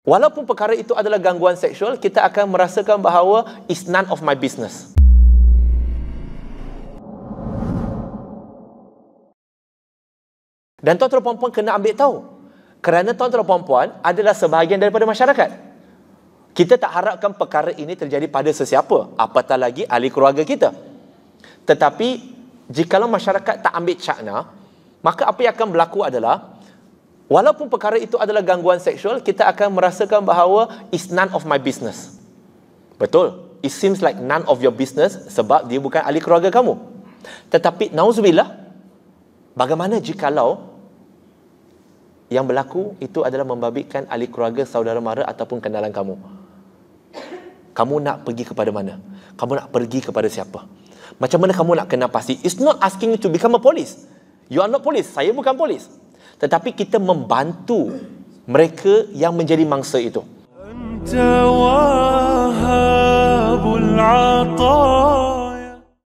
Walaupun perkara itu adalah gangguan seksual, kita akan merasakan bahawa it's none of my business. Dan tuan-tuan dan puan-puan kena ambil tahu. Kerana tuan-tuan dan puan-puan adalah sebahagian daripada masyarakat. Kita tak harapkan perkara ini terjadi pada sesiapa. Apatah lagi ahli keluarga kita. Tetapi, jikalau masyarakat tak ambil cakna, maka apa yang akan berlaku adalah Walaupun perkara itu adalah gangguan seksual, kita akan merasakan bahawa it's none of my business. Betul. It seems like none of your business sebab dia bukan ahli keluarga kamu. Tetapi, na'udzubillah, bagaimana jikalau yang berlaku itu adalah membabitkan ahli keluarga saudara mara ataupun kenalan kamu. Kamu nak pergi kepada mana? Kamu nak pergi kepada siapa? Macam mana kamu nak kena pasti? It's not asking you to become a police. You are not police. Saya bukan police tetapi kita membantu mereka yang menjadi mangsa itu.